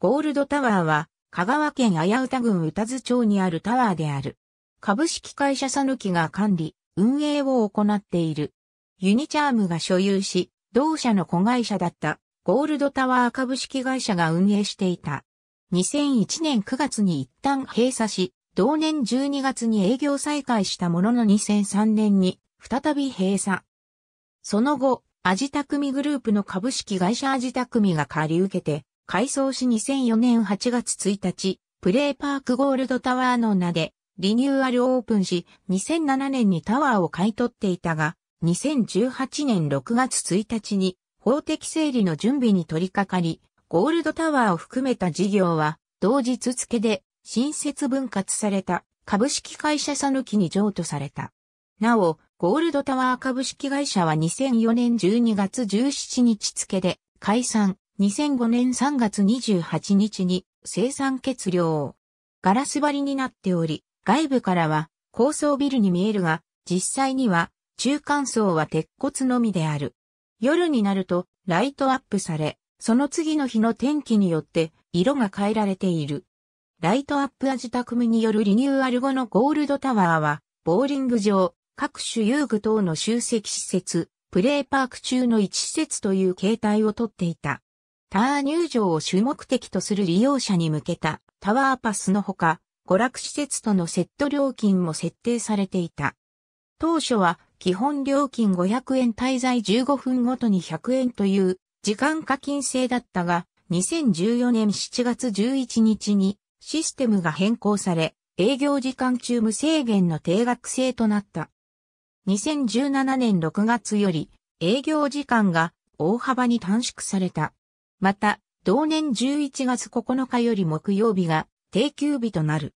ゴールドタワーは、香川県綾歌郡宇多津町にあるタワーである。株式会社さぬきが管理、運営を行っている。ユニチャームが所有し、同社の子会社だったゴールドタワー株式会社が運営していた。2001年9月に一旦閉鎖し、同年12月に営業再開したものの2003年に再び閉鎖。その後、アジタクミグループの株式会社アジタクミが借り受けて、改装し2004年8月1日、プレーパークゴールドタワーの名でリニューアルオープンし、2007年にタワーを買い取っていたが、2018年6月1日に法的整理の準備に取り掛かり、ゴールドタワーを含めた事業は、同日付で新設分割された株式会社さぬきに譲渡された。なお、ゴールドタワー株式会社は2004年12月17日付で解散、2005年3月28日に生産欠量。ガラス張りになっており、外部からは高層ビルに見えるが、実際には中間層は鉄骨のみである。夜になるとライトアップされ、その次の日の天気によって色が変えられている。ライトアップアジタクによるリニューアル後のゴールドタワーは、ボーリング場、各種遊具等の集積施設、プレーパーク中の一施設という形態をとっていた。タワー入場を主目的とする利用者に向けたタワーパスのほか、娯楽施設とのセット料金も設定されていた。当初は基本料金500円滞在15分ごとに100円という時間課金制だったが、2014年7月11日にシステムが変更され、営業時間中無制限の定額制となった。2017年6月より営業時間が大幅に短縮された。また、同年11月9日より木曜日が定休日となる。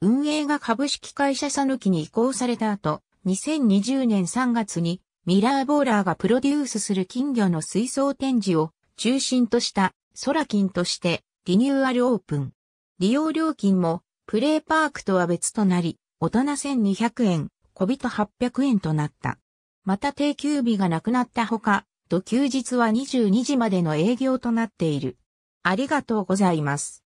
運営が株式会社さぬきに移行された後、2020年3月にミラーボーラーがプロデュースする金魚の水槽展示を中心とした空金としてリニューアルオープン。利用料金もプレイパークとは別となり、大人1200円、小人800円となった。また定休日がなくなったほか、と休日は22時までの営業となっている。ありがとうございます。